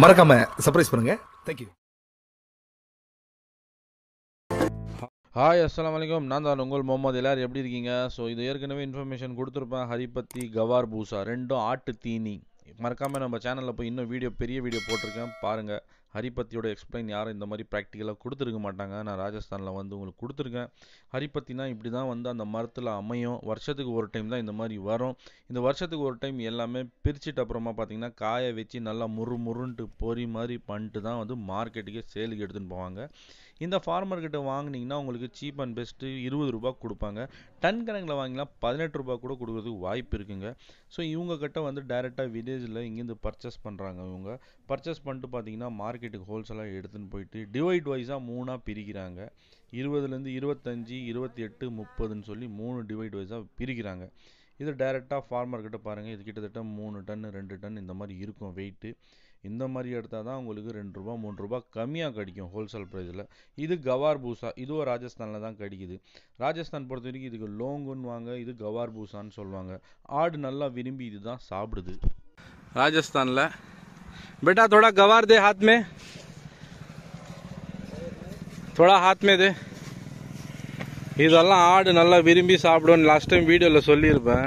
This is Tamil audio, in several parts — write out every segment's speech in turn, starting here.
மறக்காம சர்ப்ரைஸ் பண்ணுங்க தேங்க்யூ ஹாய் அஸ்லாம் வலைக்கம் நான் தான் உங்கள் முகமது எல்லார் எப்படி இருக்கீங்க ஸோ இது ஏற்கனவே இன்ஃபர்மேஷன் கொடுத்துருப்பேன் ஹரிபத்தி கவார் பூசா ரெண்டும் ஆட்டு தீனி மறக்காமல் நம்ம சேனலில் போய் இன்னும் வீடியோ பெரிய வீடியோ போட்டிருக்கேன் பாருங்கள் ஹரிபத்தியோட எக்ஸ்பிளைன் யாரும் இந்த மாதிரி ப்ராக்டிக்கலாக கொடுத்துருக்க மாட்டாங்க நான் ராஜஸ்தானில் வந்து உங்களுக்கு கொடுத்துருக்கேன் ஹரிபத்தினா இப்படி தான் வந்து அந்த மரத்தில் அமையும் வருஷத்துக்கு ஒரு டைம் தான் இந்த மாதிரி வரும் இந்த வருஷத்துக்கு ஒரு டைம் எல்லாமே பிரிச்சுட்டு அப்புறமா பார்த்தீங்கன்னா காய வச்சு நல்லா முரு முருன்ட்டு பொறி மாதிரி பண்ணிட்டு தான் வந்து மார்க்கெட்டுக்கே சேலுக்கு எடுத்துன்னு போவாங்க இந்த ஃபார்மர்கிட்ட வாங்கினீங்கன்னா உங்களுக்கு சீப் அண்ட் பெஸ்ட்டு இருபது ரூபா கொடுப்பாங்க டன் கணக்கில் வாங்கினா பதினெட்டு ரூபா கூட கொடுக்குறதுக்கு வாய்ப்பு இருக்குங்க ஸோ இவங்கக்கிட்ட வந்து டைரெக்டாக வில்லேஜில் இங்கேருந்து பர்ச்சேஸ் பண்ணுறாங்க இவங்க பர்ச்சேஸ் பண்ணிட்டு பார்த்தீங்கன்னா மார்க்கெட் மார்க்கெட்டுக்கு ஹோல்சேலாக எடுத்துன்னு போயிட்டு டிவைட் வைஸாக மூணாக பிரிக்கிறாங்க இருபதுலேருந்து இருபத்தஞ்சி இருபத்தி எட்டு முப்பதுன்னு சொல்லி மூணு டிவைட் வைஸாக பிரிக்கிறாங்க இது டைரெக்டாக ஃபார்மர்கிட்ட பாருங்கள் இது கிட்டத்தட்ட மூணு டன் ரெண்டு டன் இந்த மாதிரி இருக்கும் வெயிட்டு இந்த மாதிரி எடுத்தால் தான் உங்களுக்கு ரெண்டு ரூபா மூணு ரூபா கம்மியாக கிடைக்கும் ஹோல்சேல் ப்ரைஸில் இது கவார் பூசா இதுவும் ராஜஸ்தானில் தான் கிடைக்குது ராஜஸ்தான் பொறுத்த வரைக்கும் இதுக்கு லோங்குன்னு வாங்க இது கவார் பூசான்னு சொல்லுவாங்க ஆடு நல்லா விரும்பி இது தான் சாப்பிடுது ராஜஸ்தானில் बेटा थोड़ा गवार दे हाथ में थोड़ा हाथ में दे இதெல்லாம் ஆடு நல்லா விரும்பி சாப்பிடும்னு லாஸ்ட் டைம் வீடியோவில் சொல்லியிருப்பேன்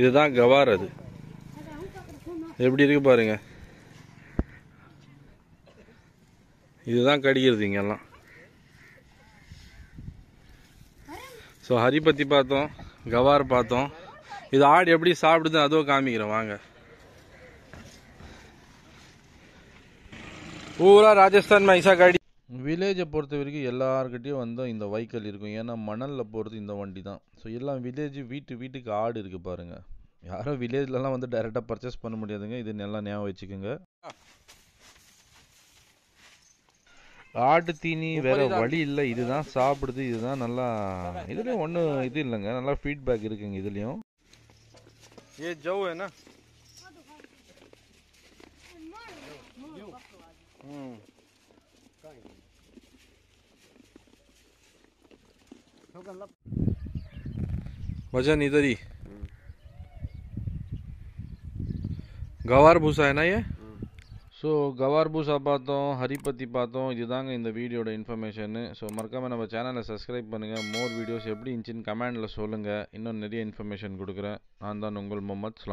இதுதான் கவார் அது எப்படி இருக்கு பாருங்க இதுதான் கடிக்கிறது இங்கெல்லாம் ஸோ ஹரி பற்றி பார்த்தோம் கவார் பார்த்தோம் இது ஆடு எப்படி சாப்பிடுதுன்னு அதுவும் காமிக்கிறேன் வாங்க பூரா ராஜஸ்தான் மைசா காடி வில்லேஜை பொறுத்த வரைக்கும் எல்லாருக்கிட்டையும் வந்து இந்த வைக்கல் இருக்கும் ஏன்னா மணலில் போகிறது இந்த வண்டி தான் ஸோ எல்லாம் வில்லேஜ் வீட்டு வீட்டுக்கு ஆடு இருக்குது பாருங்கள் யாரும் வில்லேஜ்லலாம் வந்து டைரெக்டாக பர்ச்சேஸ் பண்ண முடியாதுங்க இது நல்லா ஞாபகம் வச்சுக்கோங்க ஆட்டு தீனி வேற வழி இல்லை இதுதான் சாப்பிடுது இதுதான் நல்லா இதுலேயும் ஒன்றும் இது இல்லைங்க நல்லா ஃபீட்பேக் இருக்குங்க இதுலேயும் ஏ ஜவ் என்ன वजन इधर ही கவார் பூசா என்ன ஸோ கவார் பூசா பார்த்தோம் ஹரி பற்றி பார்த்தோம் இதுதாங்க இந்த வீடியோட இன்ஃபர்மேஷனு ஸோ மறக்காமல் நம்ம சேனலை சப்ஸ்கிரைப் பண்ணுங்கள் மோர் வீடியோஸ் எப்படி இருந்துச்சுன்னு கமெண்டில் சொல்லுங்கள் இன்னும் நிறைய இன்ஃபர்மேஷன் கொடுக்குறேன் நான் தான் உங்கள் முகமது ஸ்லாம்